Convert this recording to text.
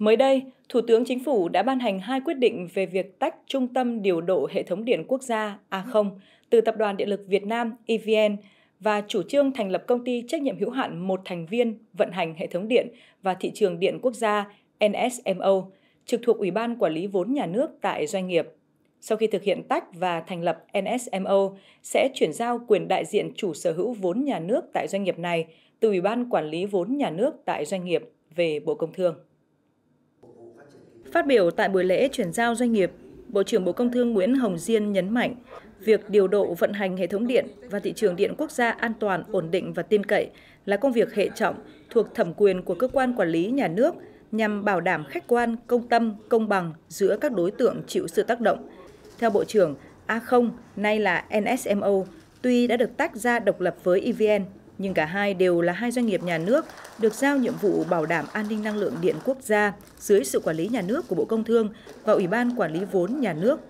Mới đây, Thủ tướng Chính phủ đã ban hành hai quyết định về việc tách Trung tâm Điều độ Hệ thống Điện Quốc gia A0 từ Tập đoàn Điện lực Việt Nam EVN và chủ trương thành lập công ty trách nhiệm hữu hạn một thành viên vận hành hệ thống điện và thị trường điện quốc gia NSMO, trực thuộc Ủy ban Quản lý vốn nhà nước tại doanh nghiệp. Sau khi thực hiện tách và thành lập NSMO, sẽ chuyển giao quyền đại diện chủ sở hữu vốn nhà nước tại doanh nghiệp này từ Ủy ban Quản lý vốn nhà nước tại doanh nghiệp về Bộ Công Thương. Phát biểu tại buổi lễ chuyển giao doanh nghiệp, Bộ trưởng Bộ Công Thương Nguyễn Hồng Diên nhấn mạnh, việc điều độ vận hành hệ thống điện và thị trường điện quốc gia an toàn, ổn định và tin cậy là công việc hệ trọng thuộc thẩm quyền của cơ quan quản lý nhà nước nhằm bảo đảm khách quan, công tâm, công bằng giữa các đối tượng chịu sự tác động. Theo Bộ trưởng, A0, nay là NSMO, tuy đã được tách ra độc lập với EVN, nhưng cả hai đều là hai doanh nghiệp nhà nước được giao nhiệm vụ bảo đảm an ninh năng lượng điện quốc gia dưới sự quản lý nhà nước của Bộ Công Thương và Ủy ban Quản lý vốn nhà nước